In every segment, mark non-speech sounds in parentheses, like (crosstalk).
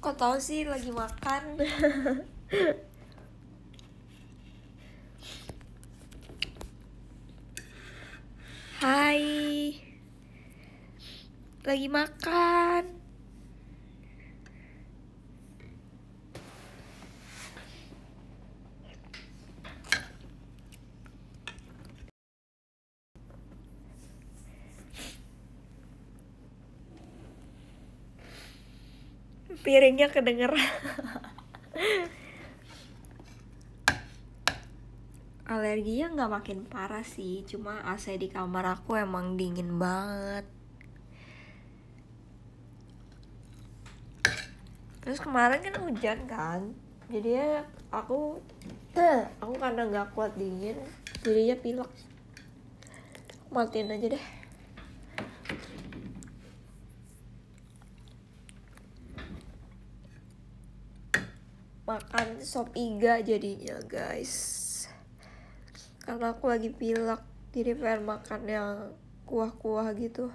Kok tau sih lagi makan? (laughs) Hai. Lagi makan. piringnya kedengeran alerginya nggak makin parah sih cuma AC di kamar aku emang dingin banget terus kemarin kan hujan kan jadinya aku aku karena nggak kuat dingin jadinya pilek matiin aja deh sop iga jadinya guys karena aku lagi pilek jadi pengen makan yang kuah-kuah gitu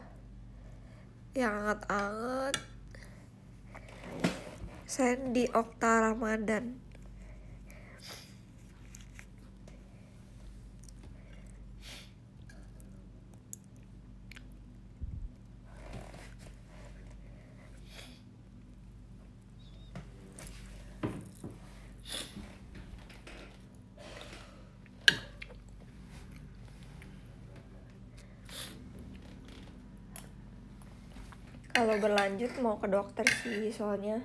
yang hangat-hangat Sandy Okta Ramadan berlanjut mau ke dokter sih soalnya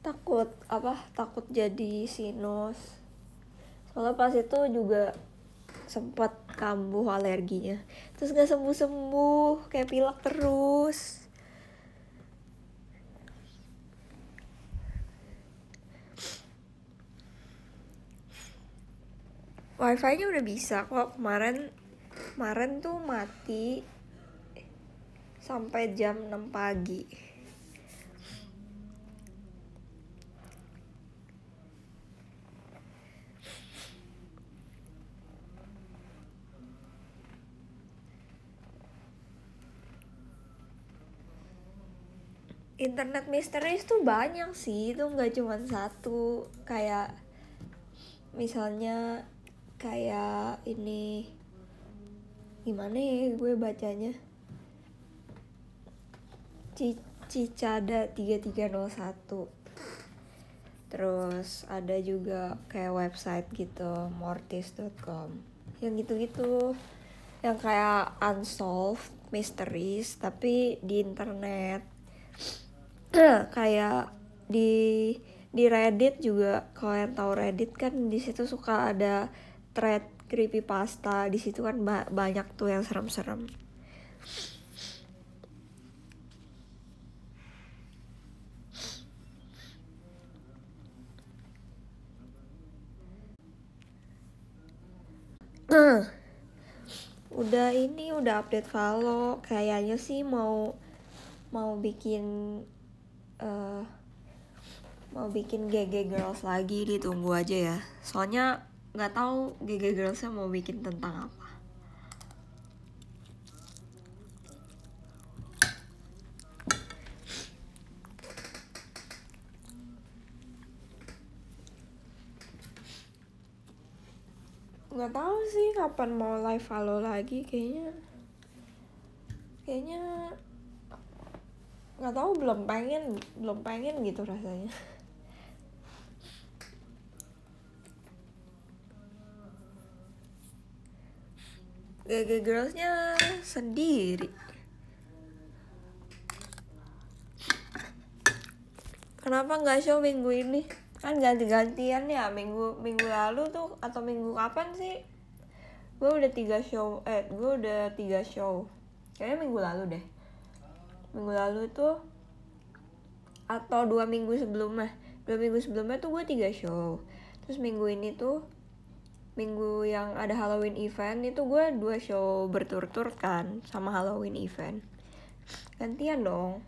takut apa takut jadi sinus soalnya pas itu juga sempat kambuh alerginya terus nggak sembuh sembuh kayak pilek terus wifi nya udah bisa kok kemarin kemarin tuh mati sampai jam 6 pagi internet misteris tuh banyak sih itu nggak cuma satu kayak misalnya kayak ini gimana ya gue bacanya Cicada 3301 terus ada juga kayak website gitu mortis.com yang gitu-gitu yang kayak unsolved mysteries tapi di internet (clears throat) kayak di di Reddit juga kalau yang tahu Reddit kan di situ suka ada thread creepy pasta di situ kan ba banyak tuh yang serem-serem Hmm. udah ini udah update Valo kayaknya sih mau mau bikin uh, mau bikin GG Girls lagi ditunggu aja ya soalnya nggak tahu GG Girlsnya mau bikin tentang apa nggak tahu sih kapan mau live follow lagi kayaknya kayaknya nggak tahu belum pengen belum pengen gitu rasanya GG Girlsnya sendiri Kenapa nggak show minggu ini? kan ganti-gantian ya minggu minggu lalu tuh atau minggu kapan sih gue udah tiga show eh gue udah tiga show kayaknya minggu lalu deh minggu lalu itu atau dua minggu sebelumnya dua minggu sebelumnya tuh gue tiga show terus minggu ini tuh minggu yang ada Halloween event itu gue dua show berturut-turut kan sama Halloween event gantian dong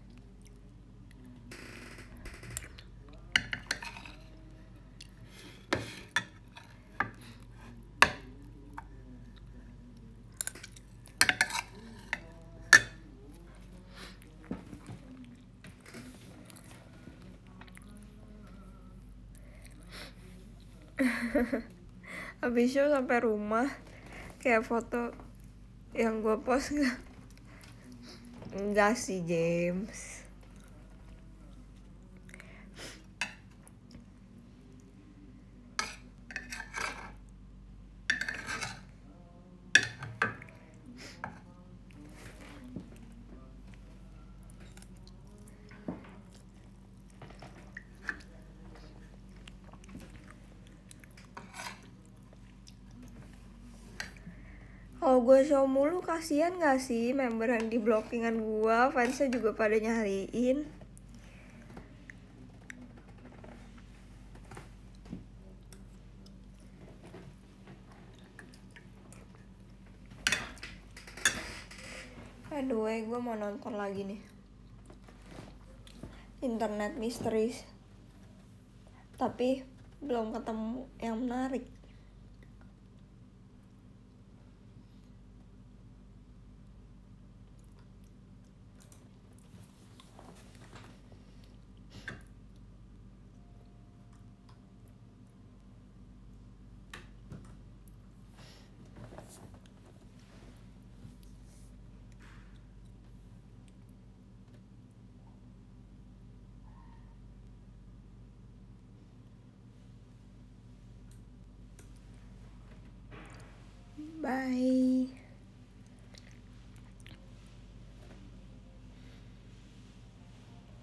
habis itu sampai rumah kayak foto yang gue post nggak enggak sih James kalau gue show mulu kasihan gak sih member yang di blockingan gue fansnya juga pada nyariin Aduh, gue mau nonton lagi nih Internet Mysteries Tapi belum ketemu yang menarik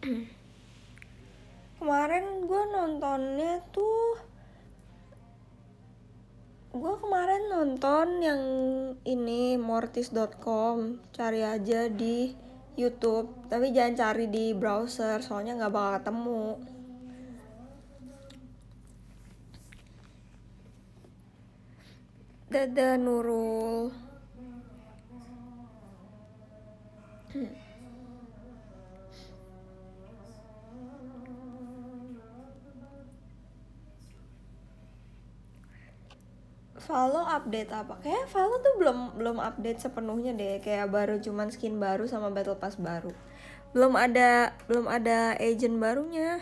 (clears throat) kemarin gue nontonnya tuh gue kemarin nonton yang ini mortis.com cari aja di YouTube tapi jangan cari di browser soalnya nggak bakal ketemu Dada Nurul hmm. (clears throat) Valo update apa? Kayak Valo tuh belum belum update sepenuhnya deh. Kayak baru cuman skin baru sama battle pass baru. Belum ada belum ada agent barunya.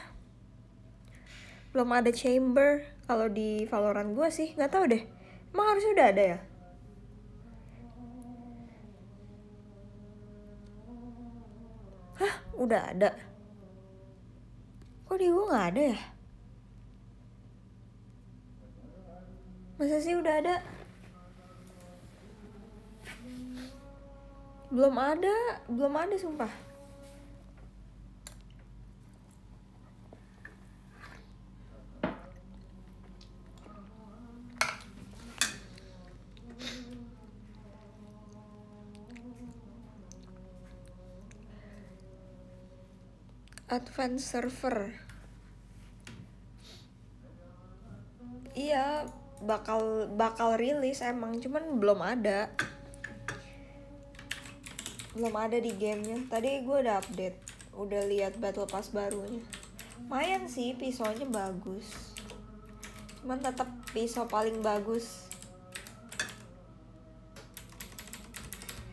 Belum ada chamber kalau di Valorant gue sih, nggak tahu deh. Emang harusnya udah ada ya? Hah, udah ada. Kok di gue nggak ada ya? masa sih udah ada belum ada belum ada sumpah advance server iya bakal bakal rilis emang cuman belum ada belum ada di gamenya tadi gue udah update udah lihat battle pass barunya main sih pisaunya bagus cuman tetap pisau paling bagus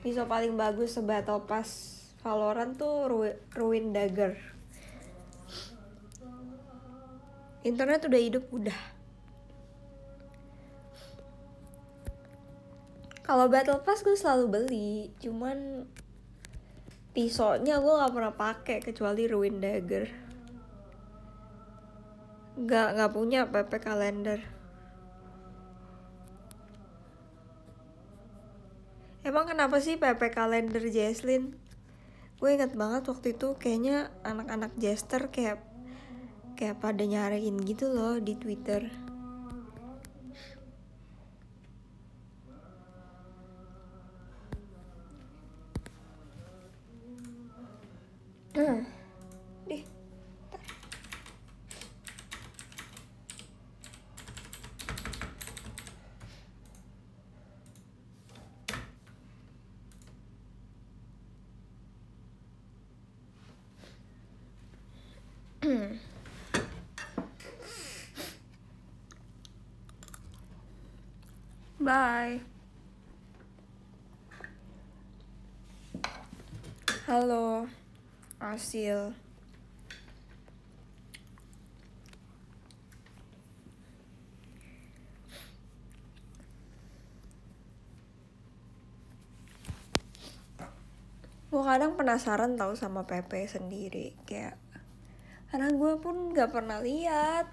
pisau paling bagus se battle pass Valorant tuh Ru Ruin Dagger internet udah hidup udah kalau battle pass gue selalu beli cuman pisaunya gue gak pernah pakai kecuali ruin dagger Gak gak punya pp kalender emang kenapa sih pp kalender Jaslin gue inget banget waktu itu kayaknya anak-anak jester kayak kayak pada nyariin gitu loh di twitter Hmm. Dih. Hmm. Bye. Hello hasil gue kadang penasaran tau sama Pepe sendiri kayak karena gue pun gak pernah lihat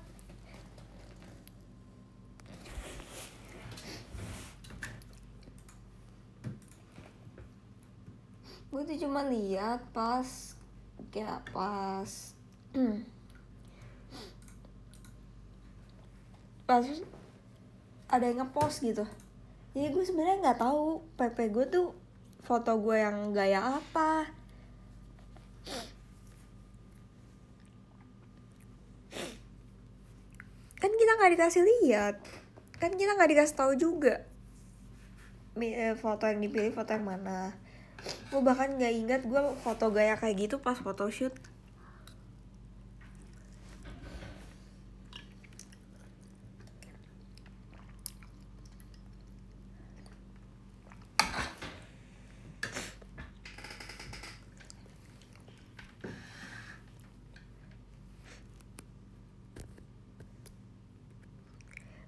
gue tuh cuma lihat pas kayak pas hmm. pas ada yang ngepost gitu jadi iya, gue sebenarnya nggak tahu PP gue tuh foto gue yang gaya apa kan kita nggak dikasih lihat kan kita nggak dikasih tahu juga eh, foto yang dipilih foto yang mana gue bahkan nggak ingat gue foto gaya kayak gitu pas photoshoot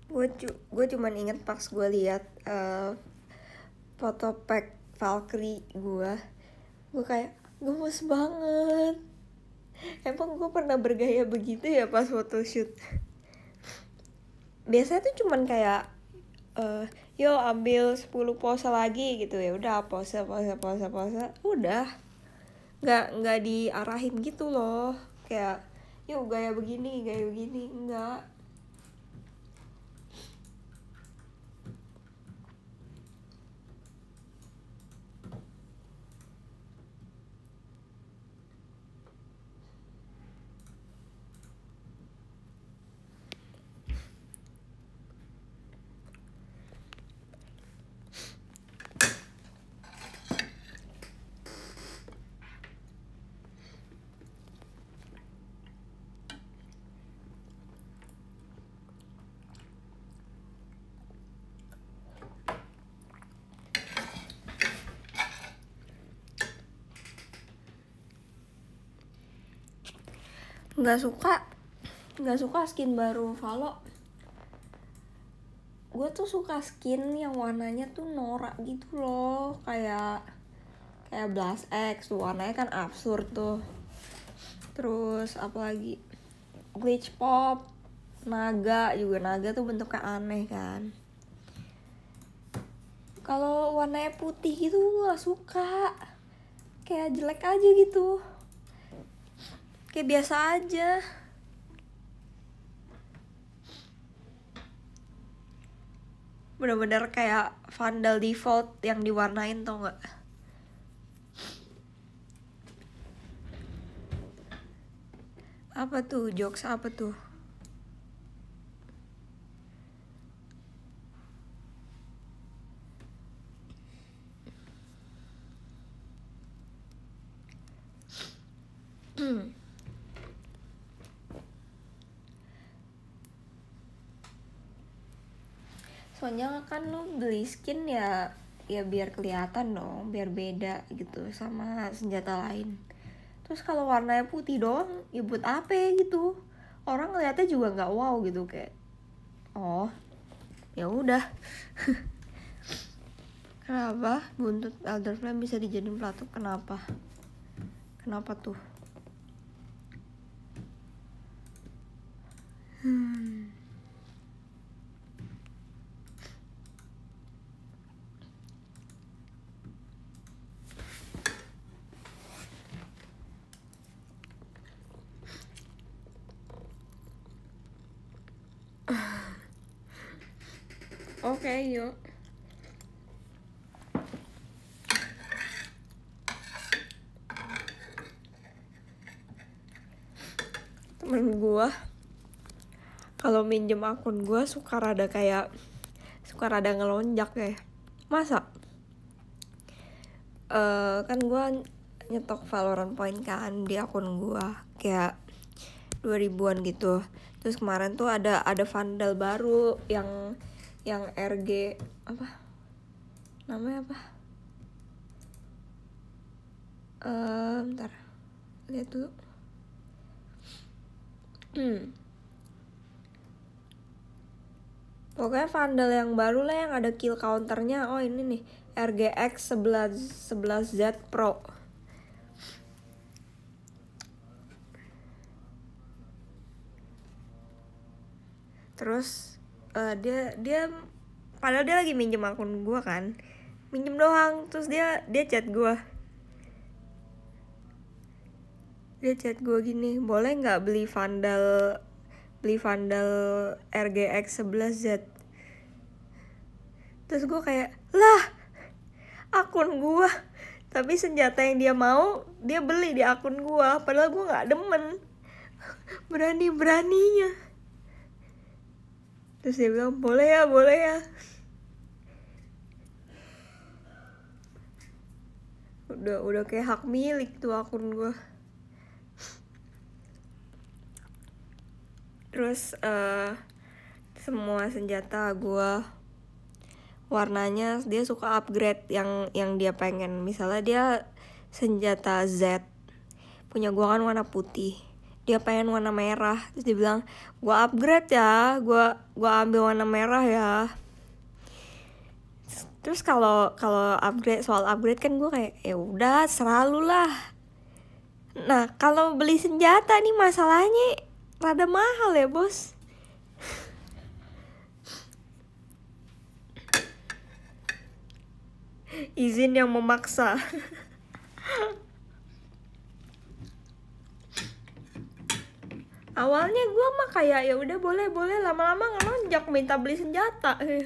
gue gue cuman inget pas gue liat uh, eh, foto pack Valkyrie gue gue kayak gemes banget emang gue pernah bergaya begitu ya pas photoshoot biasanya tuh cuman kayak uh, yo ambil 10 pose lagi gitu ya udah pose pose pose pose udah nggak nggak diarahin gitu loh kayak yuk gaya begini gaya begini enggak nggak suka nggak suka skin baru follow gue tuh suka skin yang warnanya tuh norak gitu loh kayak kayak Blast X tuh warnanya kan absurd tuh terus apalagi glitch pop naga juga naga tuh bentuknya aneh kan kalau warnanya putih gitu gue gak suka kayak jelek aja gitu kayak biasa aja bener-bener kayak vandal default yang diwarnain tau nggak apa tuh jokes apa tuh yang kan lo beli skin ya ya biar kelihatan dong biar beda gitu sama senjata lain terus kalau warnanya putih doang ya buat apa ya gitu orang ngeliatnya juga nggak wow gitu kayak oh ya udah (laughs) kenapa buntut elder flame bisa dijadiin pelatuk kenapa kenapa tuh hmm Oke, okay, yuk. Temen gue kalau minjem akun gue suka rada kayak suka rada ngelonjak ya. Masa? Uh, kan gue nyetok Valorant Point kan di akun gue kayak 2000-an gitu. Terus kemarin tuh ada ada vandal baru yang yang RG apa namanya apa ehm, ntar lihat dulu hmm. pokoknya vandal yang baru lah yang ada kill counternya oh ini nih RGX 11 11Z Pro terus uh, dia dia padahal dia lagi minjem akun gue kan minjem doang terus dia dia chat gue dia chat gue gini boleh nggak beli vandal beli vandal RGX 11Z terus gue kayak lah akun gue tapi senjata yang dia mau dia beli di akun gue padahal gue nggak demen (laughs) berani beraninya terus dia bilang boleh ya boleh ya udah udah kayak hak milik tuh akun gue terus uh, semua senjata gue warnanya dia suka upgrade yang yang dia pengen misalnya dia senjata Z punya gue kan warna putih dia pengen warna merah terus dia bilang gue upgrade ya gue gue ambil warna merah ya terus kalau kalau upgrade soal upgrade kan gue kayak ya udah selalu lah nah kalau beli senjata nih masalahnya rada mahal ya bos (laughs) izin yang memaksa (laughs) awalnya gue mah kayak ya udah boleh boleh lama-lama ngelonjak minta beli senjata eh.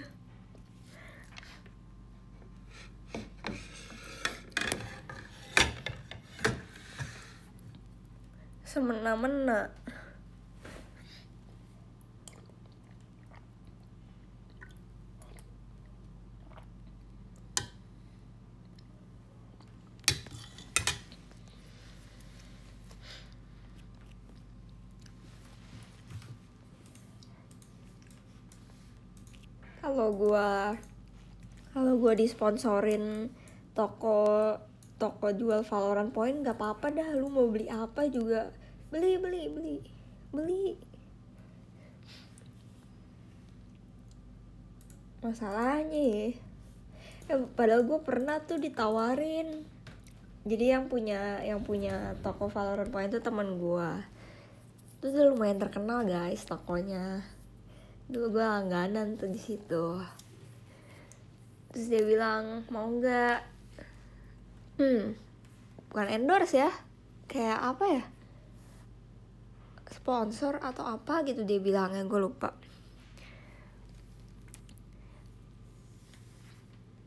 semena-mena kalau gue kalau gue disponsorin toko toko jual Valorant Point gak apa-apa dah lu mau beli apa juga beli beli beli beli masalahnya ya, ya padahal gue pernah tuh ditawarin jadi yang punya yang punya toko Valorant Point itu teman gue terus lumayan terkenal guys tokonya dulu gue langganan tuh di situ terus dia bilang mau nggak hmm bukan endorse ya kayak apa ya sponsor atau apa gitu dia bilangnya gue lupa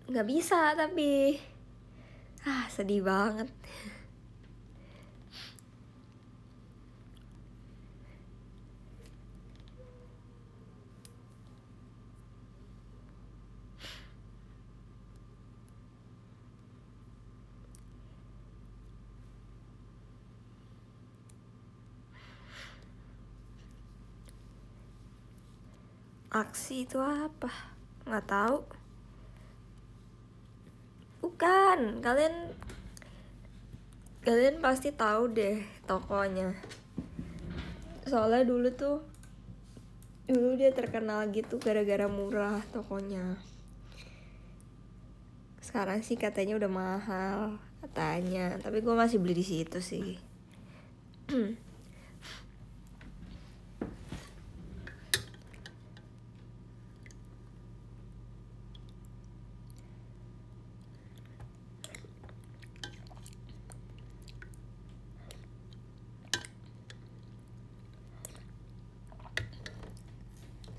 nggak bisa tapi ah sedih banget aksi itu apa nggak tahu bukan kalian kalian pasti tahu deh tokonya soalnya dulu tuh dulu dia terkenal gitu gara-gara murah tokonya sekarang sih katanya udah mahal katanya tapi gue masih beli di situ sih (clears throat)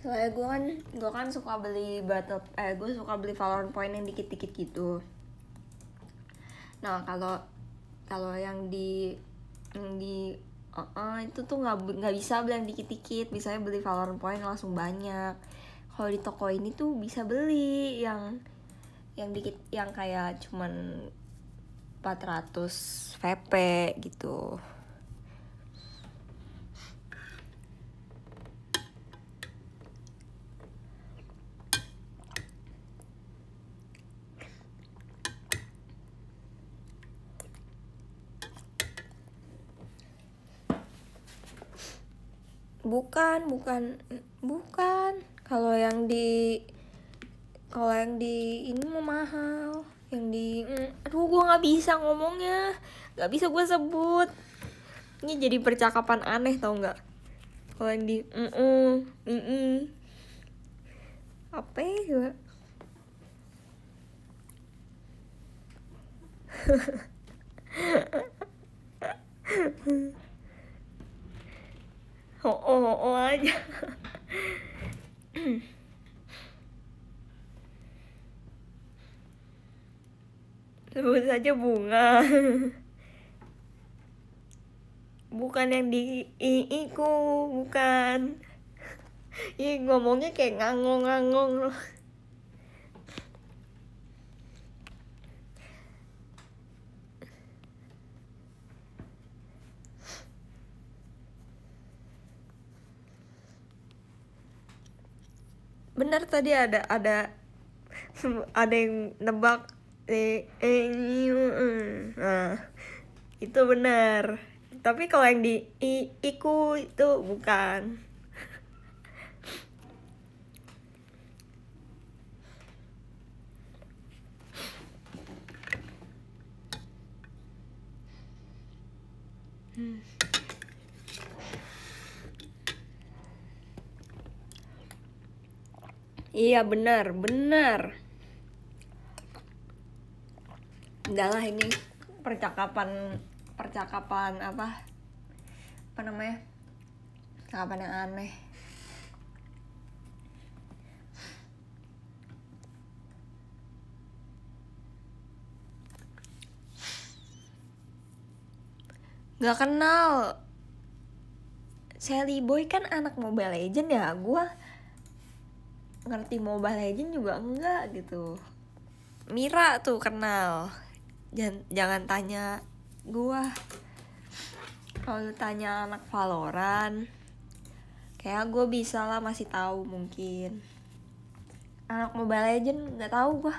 soalnya gue kan gue kan suka beli battle eh gue suka beli valorant point yang dikit-dikit gitu nah kalau kalau yang di yang di uh, uh, itu tuh nggak nggak bisa beli yang dikit-dikit misalnya beli valorant point langsung banyak kalau di toko ini tuh bisa beli yang yang dikit yang kayak cuman 400 VP gitu bukan bukan bukan kalau yang di kalau yang di ini mau mahal yang di mm, aduh gue nggak bisa ngomongnya nggak bisa gue sebut ini jadi percakapan aneh tau nggak kalau yang di mm -mm, mm -mm. apa ya Hmm. (laughs) ho oh ho oh, oh aja sebut saja bunga bukan yang di iiku bukan Ih ngomongnya kayak ngangong-ngangong loh benar tadi ada ada ada yang nebak eh, eh, nah, itu benar tapi kalau yang di i, iku itu bukan Iya benar, benar. Enggak lah ini percakapan percakapan apa? Apa namanya? Percakapan yang aneh. Gak kenal Sally Boy kan anak Mobile Legend ya Gue ngerti Mobile Legend juga enggak gitu Mira tuh kenal jangan, jangan tanya gua kalau tanya anak Valorant kayak gue bisa lah masih tahu mungkin anak Mobile Legend nggak tahu gue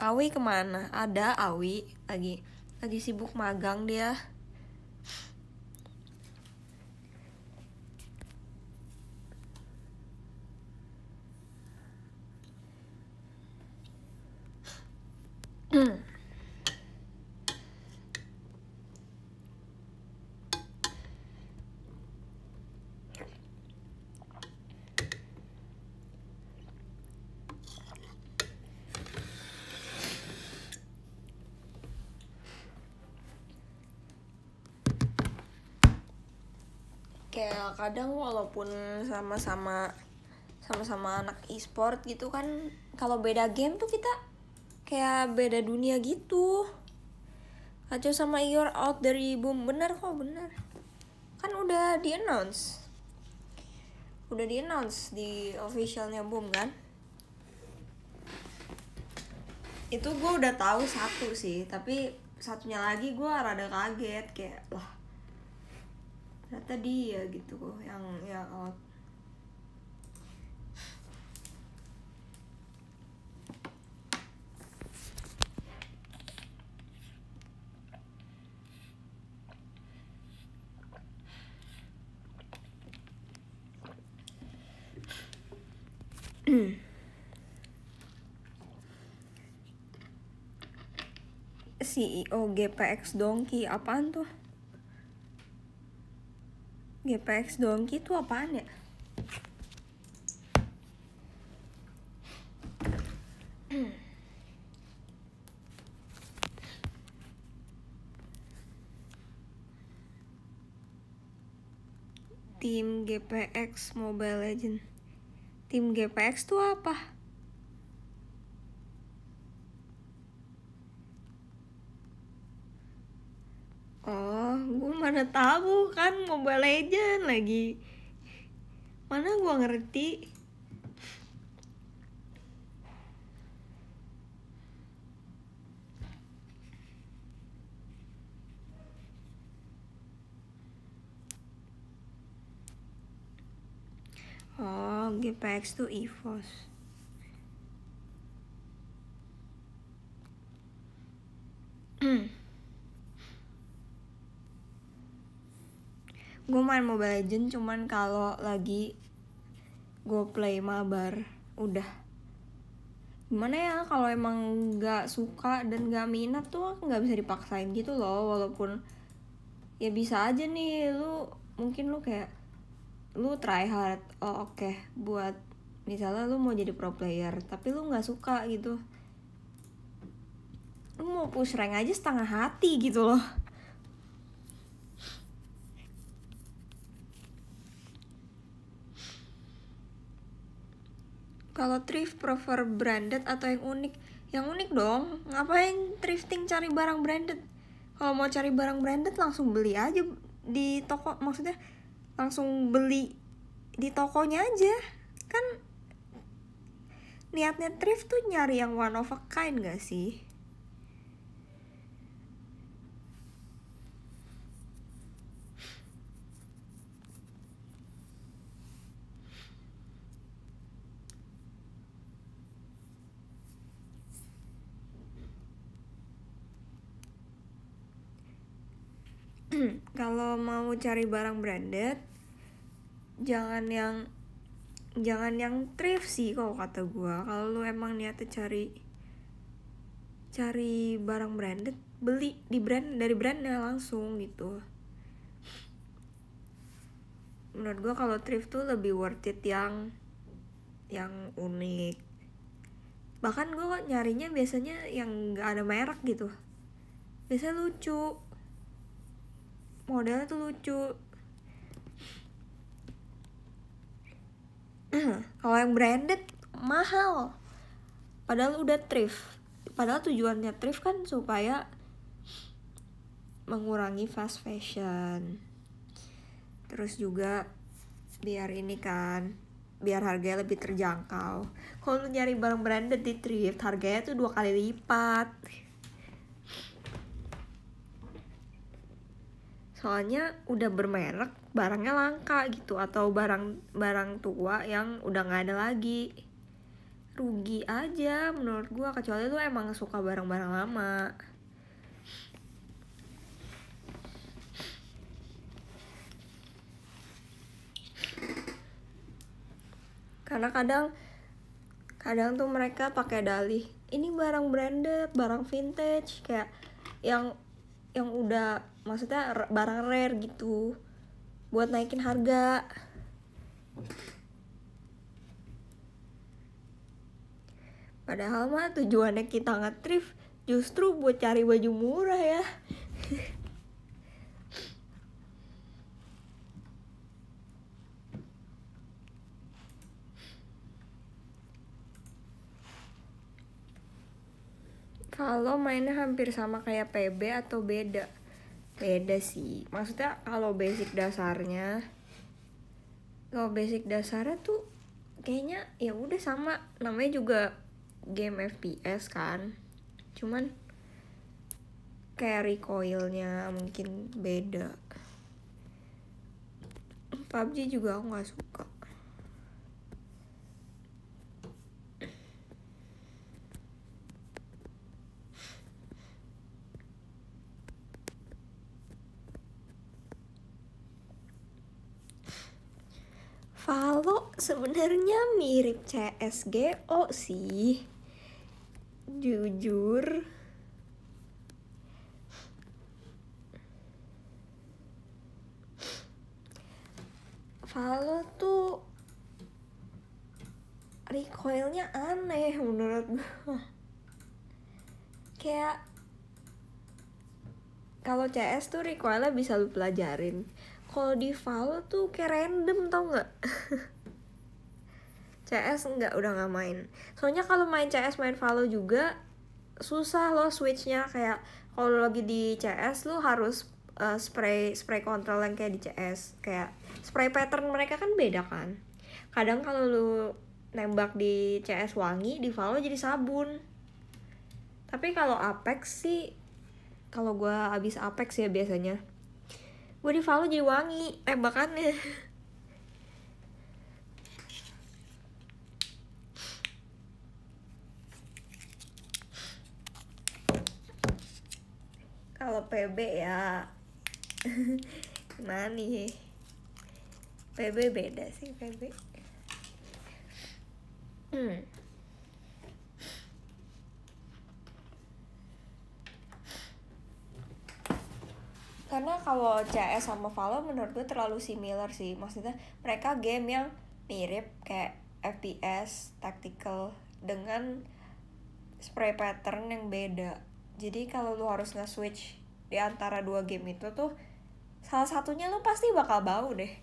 Awi kemana? Ada Awi lagi lagi sibuk magang dia. kadang walaupun sama-sama sama-sama anak e-sport gitu kan kalau beda game tuh kita kayak beda dunia gitu kacau sama your out dari boom bener kok bener kan udah di announce udah di announce di officialnya boom kan itu gue udah tahu satu sih tapi satunya lagi gue rada kaget kayak lah tadi ya gitu yang ya CEO GPX Dongki apaan tuh? GPX dongki gitu apaan ya? Tim GPX Mobile Legend. Tim GPX tuh apa? oh gue mana tahu kan mobile legend lagi mana gue ngerti Oh, GPX tuh EVOS. Hmm. gue main Mobile Legend cuman kalau lagi gue play mabar udah gimana ya kalau emang nggak suka dan nggak minat tuh nggak bisa dipaksain gitu loh walaupun ya bisa aja nih lu mungkin lu kayak lu try hard oh oke okay. buat misalnya lu mau jadi pro player tapi lu nggak suka gitu lu mau push rank aja setengah hati gitu loh Kalau thrift prefer branded atau yang unik? Yang unik dong, ngapain thrifting cari barang branded? Kalau mau cari barang branded langsung beli aja di toko, maksudnya langsung beli di tokonya aja. Kan niatnya thrift tuh nyari yang one of a kind gak sih? kalau mau cari barang branded jangan yang jangan yang thrift sih kalau kata gue kalau lu emang niatnya cari cari barang branded beli di brand dari brandnya langsung gitu menurut gue kalau thrift tuh lebih worth it yang yang unik bahkan gue nyarinya biasanya yang gak ada merek gitu biasanya lucu modelnya tuh lucu (clears throat) kalau yang branded mahal padahal udah thrift padahal tujuannya thrift kan supaya mengurangi fast fashion terus juga biar ini kan biar harganya lebih terjangkau kalau nyari barang branded di thrift harganya tuh dua kali lipat soalnya udah bermerek barangnya langka gitu atau barang barang tua yang udah nggak ada lagi rugi aja menurut gue kecuali lu emang suka barang-barang lama karena kadang kadang tuh mereka pakai dalih ini barang branded barang vintage kayak yang yang udah maksudnya barang rare gitu buat naikin harga padahal mah tujuannya kita nge-thrift justru buat cari baju murah ya (laughs) kalau mainnya hampir sama kayak PB atau beda beda sih maksudnya kalau basic dasarnya kalau basic dasarnya tuh kayaknya ya udah sama namanya juga game FPS kan cuman carry coilnya mungkin beda PUBG juga aku nggak suka Valo sebenarnya mirip CSGO sih. Jujur. Valo tuh recoilnya aneh menurut gue. Kayak kalau CS tuh recoilnya bisa lu pelajarin kalau di Valve tuh kayak random tau nggak CS (laughs) nggak udah nggak main soalnya kalau main CS main Valve juga susah loh switchnya kayak kalau lagi di CS lo harus uh, spray spray control yang kayak di CS kayak spray pattern mereka kan beda kan kadang kalau lu nembak di CS wangi di Valve jadi sabun tapi kalau Apex sih kalau gua abis Apex ya biasanya gue di follow jadi wangi tembakannya kalau PB ya (laughs) gimana nih PB beda sih PB hmm karena kalau CS sama Valor menurut gue terlalu similar sih maksudnya mereka game yang mirip kayak FPS tactical dengan spray pattern yang beda jadi kalau lu harus nge-switch di antara dua game itu tuh salah satunya lu pasti bakal bau deh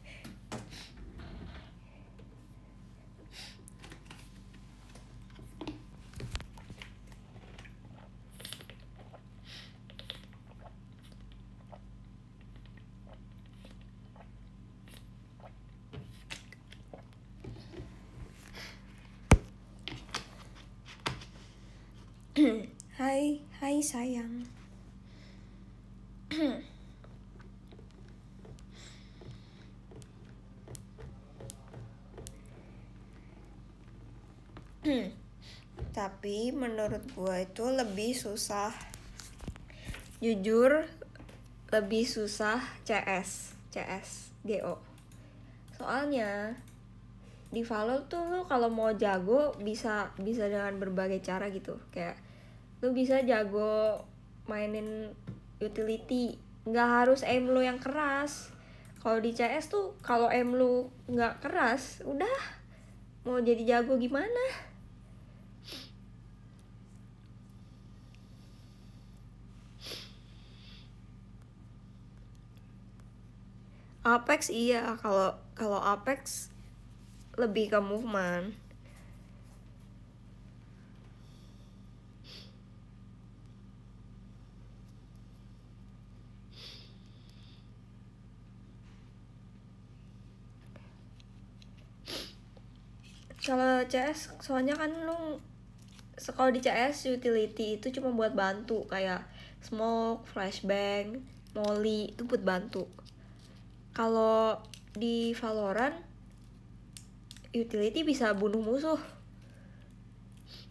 sayang. Tapi menurut gue itu lebih susah Jujur lebih susah CS CS GO Soalnya di Valor tuh lo kalau mau jago bisa bisa dengan berbagai cara gitu kayak lu bisa jago mainin utility nggak harus aim lu yang keras kalau di CS tuh kalau aim lu nggak keras udah mau jadi jago gimana Apex iya kalau kalau Apex lebih ke movement kalau CS soalnya kan lu kalau di CS utility itu cuma buat bantu kayak smoke, flashbang, molly itu buat bantu. Kalau di Valorant utility bisa bunuh musuh.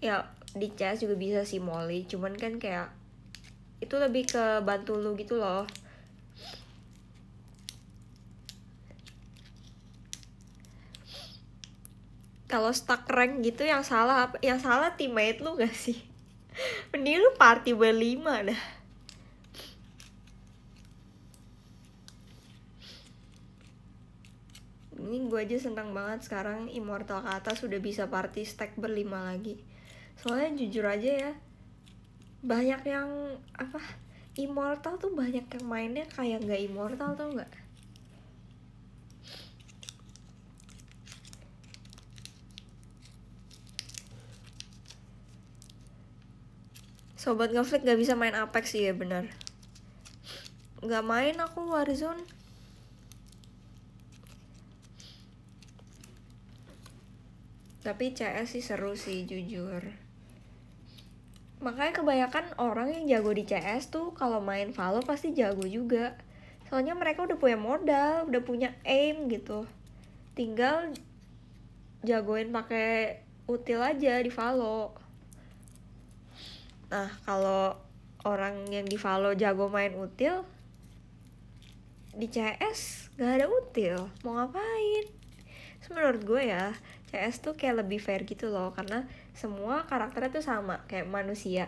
Ya di CS juga bisa sih molly, cuman kan kayak itu lebih ke bantu lu gitu loh. kalau stuck rank gitu yang salah apa yang salah teammate lu gak sih (laughs) mending lu party berlima dah ini gue aja senang banget sekarang immortal ke atas udah bisa party stack berlima lagi soalnya jujur aja ya banyak yang apa immortal tuh banyak yang mainnya kayak nggak immortal tuh nggak Sobat ngeflik gak bisa main Apex sih ya benar, Gak main aku Warzone Tapi CS sih seru sih jujur Makanya kebanyakan orang yang jago di CS tuh kalau main Valo pasti jago juga Soalnya mereka udah punya modal, udah punya aim gitu Tinggal jagoin pakai util aja di Valo Nah, kalau orang yang di follow jago main util, di CS gak ada util, mau ngapain? Terus menurut gue ya, CS tuh kayak lebih fair gitu loh, karena semua karakternya tuh sama, kayak manusia.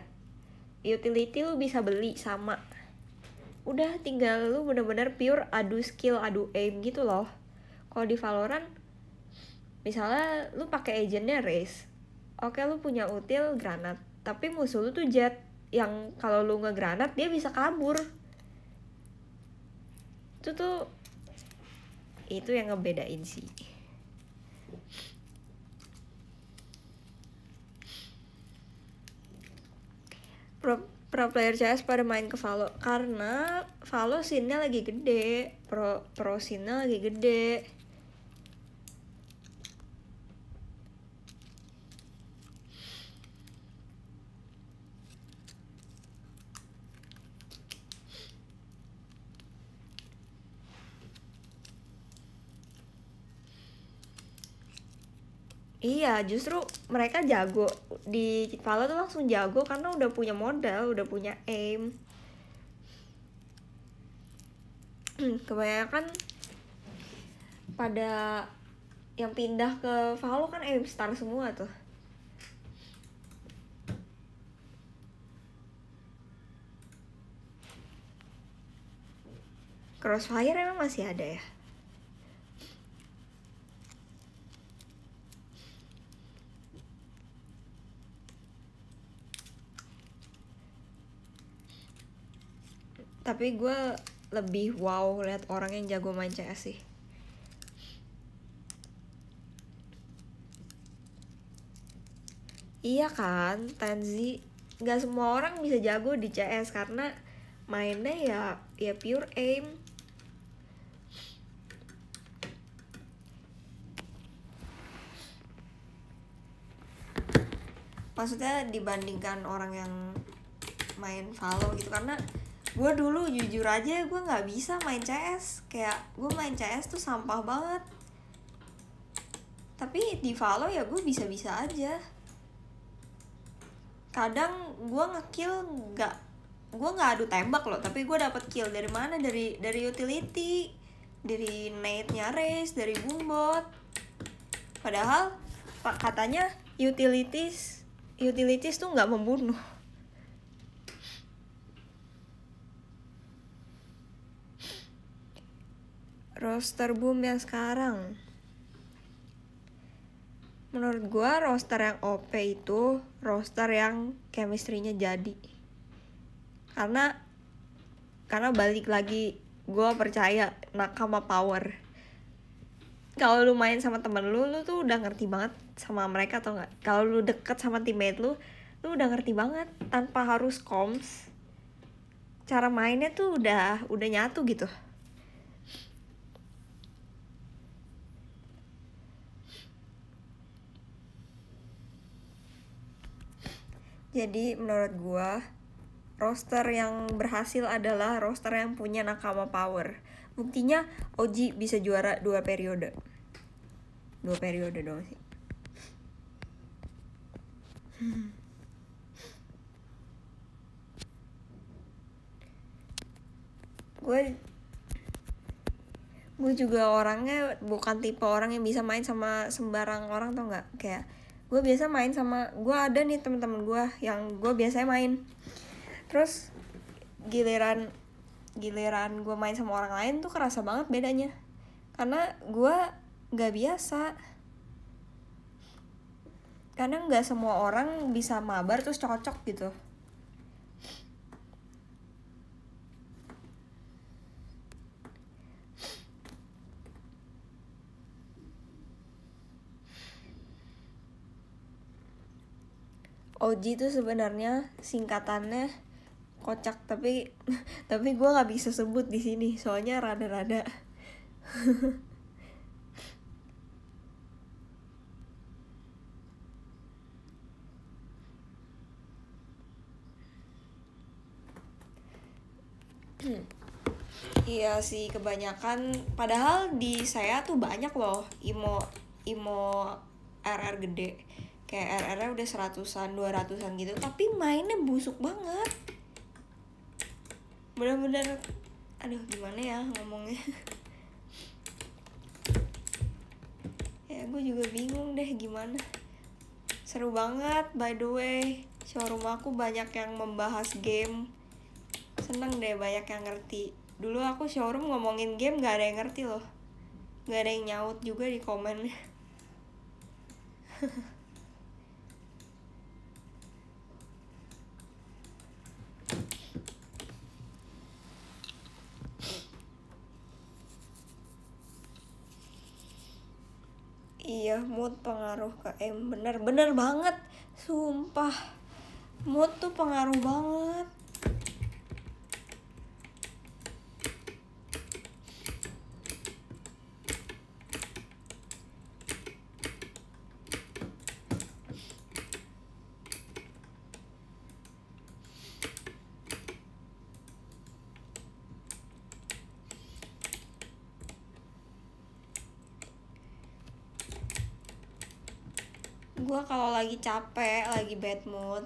Utility lu bisa beli sama. Udah tinggal lu bener-bener pure adu skill, adu aim gitu loh. Kalau di Valorant, misalnya lu pakai agentnya race, oke lu punya util granat, tapi musuh lu tuh jet yang kalau lu ngegranat dia bisa kabur itu tuh itu yang ngebedain sih pro, pro player CS pada main ke Valo karena Valo scene lagi gede pro pro scene lagi gede Iya, justru mereka jago di Cipalo tuh langsung jago karena udah punya modal, udah punya aim. (clears throat) Kebanyakan pada yang pindah ke Valo kan aim star semua tuh. Crossfire emang masih ada ya? tapi gue lebih wow lihat orang yang jago main CS sih Iya kan, Tenzi nggak semua orang bisa jago di CS karena mainnya ya ya pure aim. Maksudnya dibandingkan orang yang main follow gitu karena gue dulu jujur aja gue nggak bisa main CS kayak gue main CS tuh sampah banget tapi di follow ya gue bisa-bisa aja kadang gue ngekill nggak gue nggak adu tembak loh tapi gue dapet kill dari mana dari dari utility dari nate nya race dari boombot padahal katanya utilities utilities tuh nggak membunuh roster boom yang sekarang menurut gue roster yang OP itu roster yang chemistry-nya jadi karena karena balik lagi gue percaya nakama power kalau lu main sama temen lu lu tuh udah ngerti banget sama mereka atau nggak kalau lu deket sama teammate lu lu udah ngerti banget tanpa harus koms cara mainnya tuh udah udah nyatu gitu Jadi menurut gue roster yang berhasil adalah roster yang punya nakama power. Buktinya Oji bisa juara dua periode. Dua periode dong sih. Gue gue juga orangnya bukan tipe orang yang bisa main sama sembarang orang tau nggak kayak gue biasa main sama gue ada nih temen-temen gue yang gue biasa main terus giliran giliran gue main sama orang lain tuh kerasa banget bedanya karena gue nggak biasa karena nggak semua orang bisa mabar terus cocok gitu Oji itu sebenarnya singkatannya kocak tapi (laughs) tapi gue nggak bisa sebut di sini soalnya rada-rada Iya sih kebanyakan padahal di saya tuh banyak loh imo imo RR gede kayak RR udah seratusan dua ratusan gitu tapi mainnya busuk banget bener-bener aduh gimana ya ngomongnya (laughs) ya gue juga bingung deh gimana seru banget by the way showroom aku banyak yang membahas game seneng deh banyak yang ngerti dulu aku showroom ngomongin game gak ada yang ngerti loh gak ada yang nyaut juga di komen. (laughs) Iya, mood pengaruh ke M. Bener-bener banget. Sumpah. Mood tuh pengaruh banget. gue kalau lagi capek lagi bad mood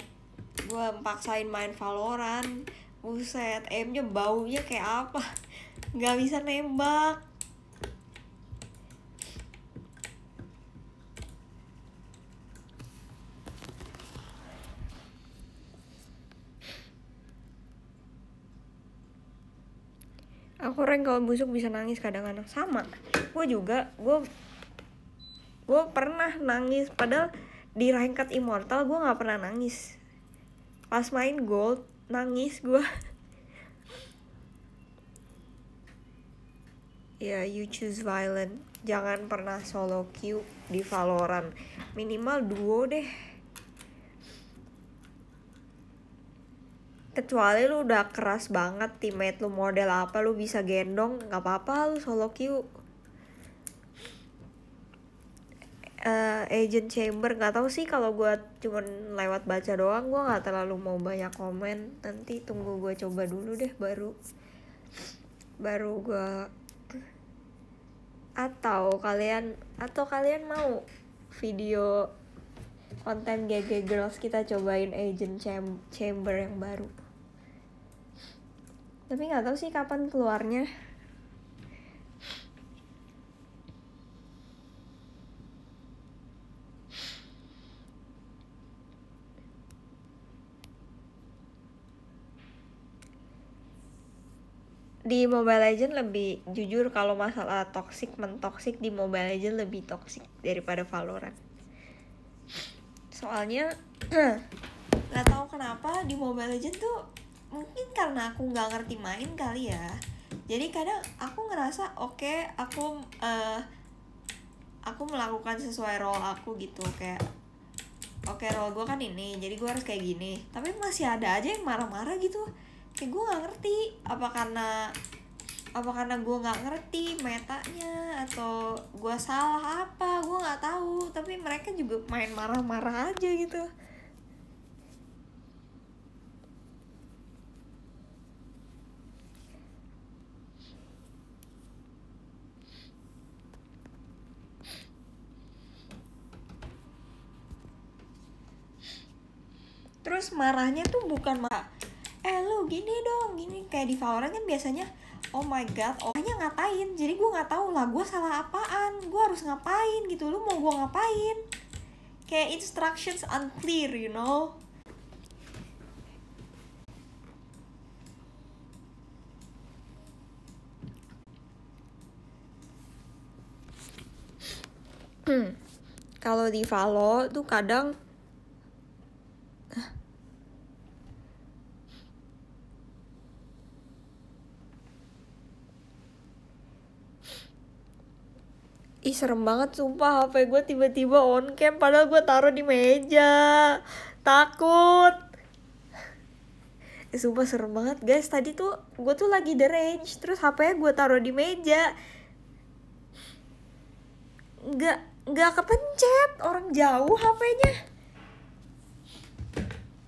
gue paksain main Valorant buset aimnya baunya kayak apa (laughs) nggak bisa nembak aku rank kalau busuk bisa nangis kadang-kadang sama gue juga gue gue pernah nangis padahal di ranked Immortal gue nggak pernah nangis pas main gold nangis gue (laughs) ya yeah, you choose violent jangan pernah solo queue di Valorant minimal duo deh kecuali lu udah keras banget teammate lu model apa lu bisa gendong nggak apa-apa lu solo queue uh, agent chamber nggak tahu sih kalau gue cuman lewat baca doang gue nggak terlalu mau banyak komen nanti tunggu gue coba dulu deh baru baru gue atau kalian atau kalian mau video konten GG Girls kita cobain agent cham chamber yang baru tapi nggak tahu sih kapan keluarnya di Mobile Legend lebih jujur kalau masalah toxic mentoxic di Mobile Legend lebih toxic daripada Valorant. Soalnya (clears throat) nggak tahu kenapa di Mobile Legend tuh mungkin karena aku nggak ngerti main kali ya. Jadi kadang aku ngerasa oke okay, aku uh, aku melakukan sesuai role aku gitu kayak oke okay, role gue kan ini jadi gue harus kayak gini tapi masih ada aja yang marah-marah gitu kayak gue gak ngerti apa karena apa karena gue nggak ngerti metanya atau gue salah apa gue nggak tahu tapi mereka juga main marah-marah aja gitu terus marahnya tuh bukan marah eh lu gini dong gini kayak di Valorant kan biasanya oh my god oh orangnya ngatain jadi gue nggak tahu lah gue salah apaan gue harus ngapain gitu lu mau gue ngapain kayak instructions unclear you know hmm. Kalau di Valo tuh kadang Ih serem banget sumpah HP gue tiba-tiba on cam padahal gue taruh di meja. Takut. Eh, sumpah serem banget guys. Tadi tuh gue tuh lagi derange terus HP gue taruh di meja. Nggak nggak kepencet orang jauh HP-nya.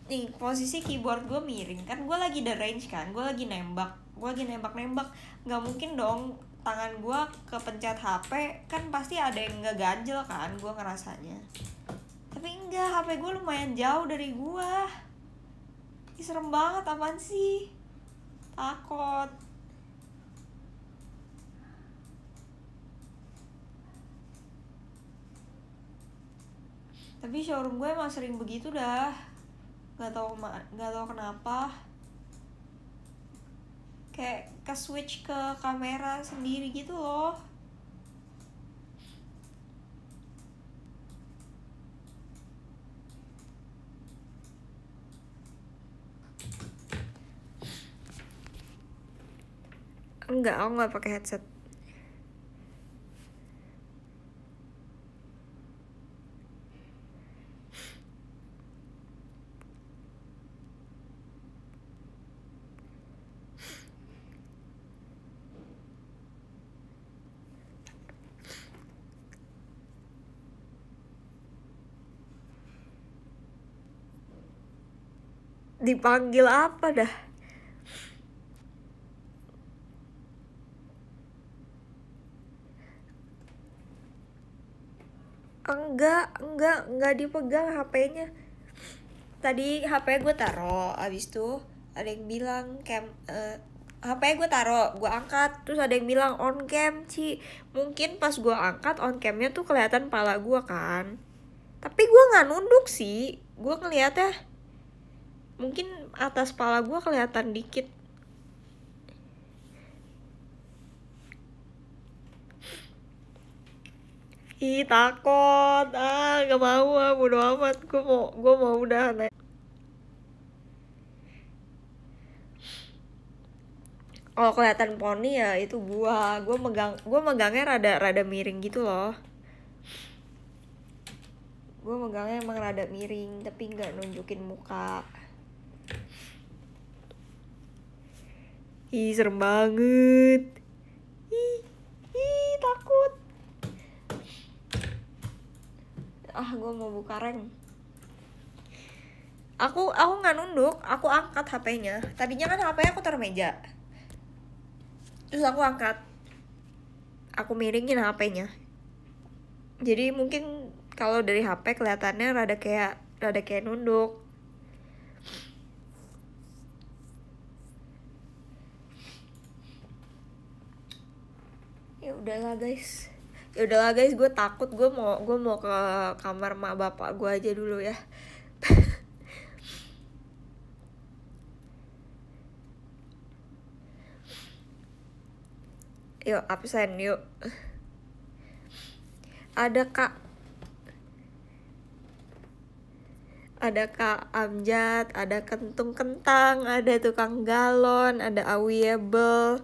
Nih posisi keyboard gue miring kan gue lagi derange kan gue lagi nembak gue lagi nembak nembak nggak mungkin dong tangan gue kepencet HP kan pasti ada yang nggak ganjel kan gue ngerasanya tapi enggak HP gue lumayan jauh dari gue ini serem banget apaan sih takut tapi showroom gue emang sering begitu dah nggak tau nggak tau kenapa kayak ke switch ke kamera sendiri gitu loh enggak aku nggak pakai headset dipanggil apa dah enggak enggak enggak dipegang HP-nya tadi HP gue taro abis tuh ada yang bilang cam uh, eh, HP gue taro gue angkat terus ada yang bilang on cam Ci mungkin pas gue angkat on camnya tuh kelihatan pala gue kan tapi gue nggak nunduk sih gue ngeliatnya mungkin atas pala gue kelihatan dikit Ih takut ah gak mau ah bodo amat gue mau gue mau udah naik kalau kelihatan poni ya itu gua gua megang gua megangnya rada rada miring gitu loh gua megangnya emang rada miring tapi nggak nunjukin muka Ih, serem banget. Ih, ih takut. Ah, gue mau buka rank. Aku aku nggak nunduk, aku angkat HP-nya. Tadinya kan HP-nya aku taruh meja. Terus aku angkat. Aku miringin HP-nya. Jadi mungkin kalau dari HP kelihatannya rada kayak rada kayak nunduk udahlah guys ya udahlah guys gue takut gue mau gue mau ke kamar mak bapak gue aja dulu ya (laughs) yuk absen yuk ada kak ada kak Amjad, ada kentung kentang, ada tukang galon, ada Awiable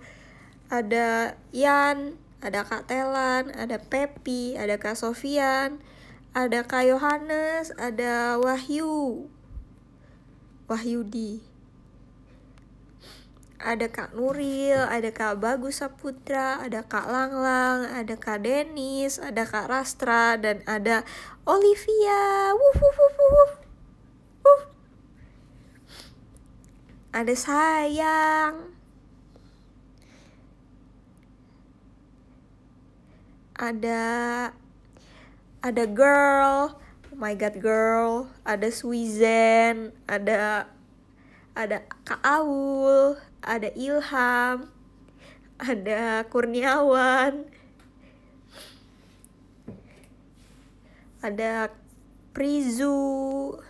ada Yan, ada Kak Telan, ada Pepi, ada Kak Sofian, ada Kak Yohanes, ada Wahyu. Wahyudi. Ada Kak Nuril, ada Kak Bagus Saputra, ada Kak Langlang, ada Kak Denis, ada Kak Rastra, dan ada Olivia. Wuh, wuh, wuh, wuh. Wuh. Ada sayang. ada ada girl oh my god girl ada Swizen ada ada Kak Aul ada Ilham ada Kurniawan ada Prizu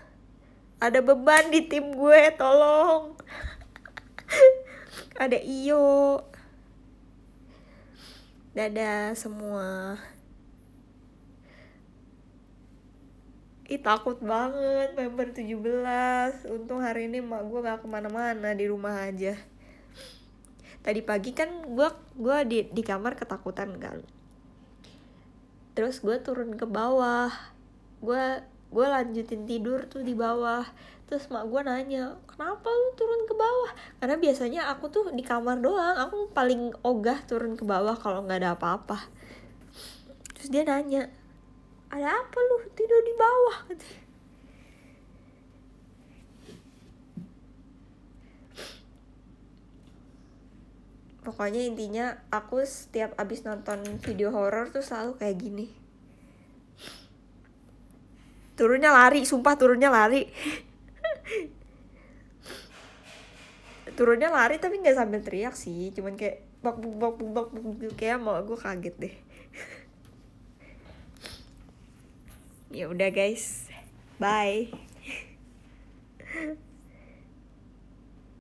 ada beban di tim gue tolong (laughs) ada Iyo dadah semua Ih takut banget member 17 Untung hari ini emak gue gak kemana-mana di rumah aja Tadi pagi kan gue gua di, di kamar ketakutan kan Terus gue turun ke bawah Gue gue lanjutin tidur tuh di bawah Terus emak gue nanya kenapa lu turun ke bawah karena biasanya aku tuh di kamar doang aku paling ogah turun ke bawah kalau nggak ada apa-apa terus dia nanya ada apa lu tidur di bawah pokoknya intinya aku setiap abis nonton video horor tuh selalu kayak gini turunnya lari sumpah turunnya lari (laughs) turunnya lari tapi nggak sambil teriak sih cuman kayak bak bak bak bak gitu. kayak mau gue kaget deh (laughs) ya udah guys bye (laughs)